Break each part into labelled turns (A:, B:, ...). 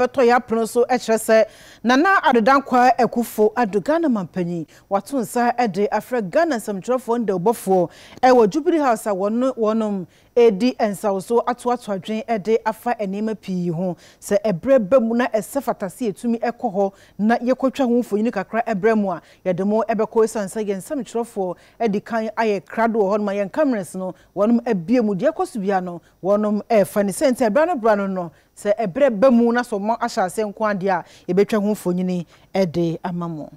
A: bɛtɔ yɛ apono so kyerɛ sɛ nana adedankwa akufo ado ghana mampanyin wato nsa de afrɛ ghana nsɛmtwerɛfoɔ ndɛwbɔfoɔ ɛwɔ jubilee house a wɔnom edi nsawuso ato ato adwen de afa nneɛma pii ho sɛ ɛbrɛ bɛ mu na ɛsɛ fatase etumi ɛkɔ hɔ na yɛkɔtwa ho mfonyin kakra ɛbrɛ mu a yɛde mo ɛbɛkɔ esan sɛ yɛn nsɛm twerɛfoɔ ɛde kan ayɛ krado wɔ hɔnom a yɛn cameras no wɔnom ɛbie mu deɛ ɛkɔ so bia no wɔnom ɛɛfa ne sɛ ɛbrɛ no bra no no sɛ ɛbrɛ bɛ mu na sɛ ɔmo ahyɛ aseɛ nko adeɛ a yɛbɛtwa ho mfonyin ɛde ama mo.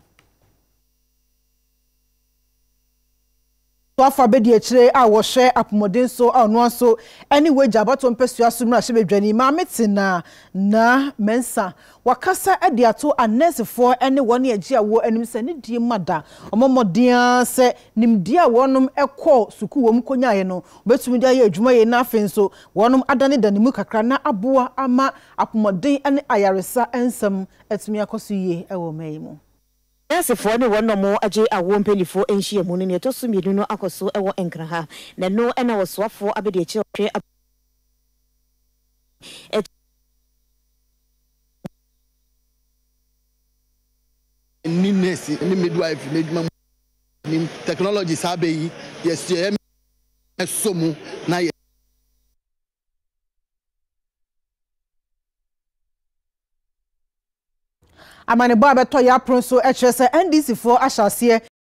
A: to afa bɛdi akyire a wɔhwɛ apɔmɔden so a ɔno nso ne wagya abɔtɔ mpɛsua so mmra hyɛ badwani maame te na na mɛnsa wakasa de ato anɛsifoɔ ne wɔn agye a wɔ anim sɛ ne die ma da ɔmɔmɔden sɛ nimdeɛ a wɔnom kɔ sukuu wɔn kɔnyaeɛ no wɔbɛtumi de ayɛ adwuma yɛ n'afei nso wɔnom adane da ne mu kakra na aboa ama apɔmɔden ne ayaresa nsɛm atumi akɔ so yie wɔ mmaa yi mu. nursefoɔ ne wɔn nom
B: agye awoɔ mpanimfoɔ nhyia mu no nea ɛtɔ so mmienu no akɔ so wɔ nkraha na no na wɔsoafoɔ abɛde akyerɛ ɔhwɛ
C: ni nurse
B: ni midwife ni
C: edwuma mu ni technology saa yi yɛsɛ ɛsɔ mu na yɛ.
A: amanebɔ a bɛtɔ yɛ aporo nso kyerɛ sɛ ndc foɔ ahyɛ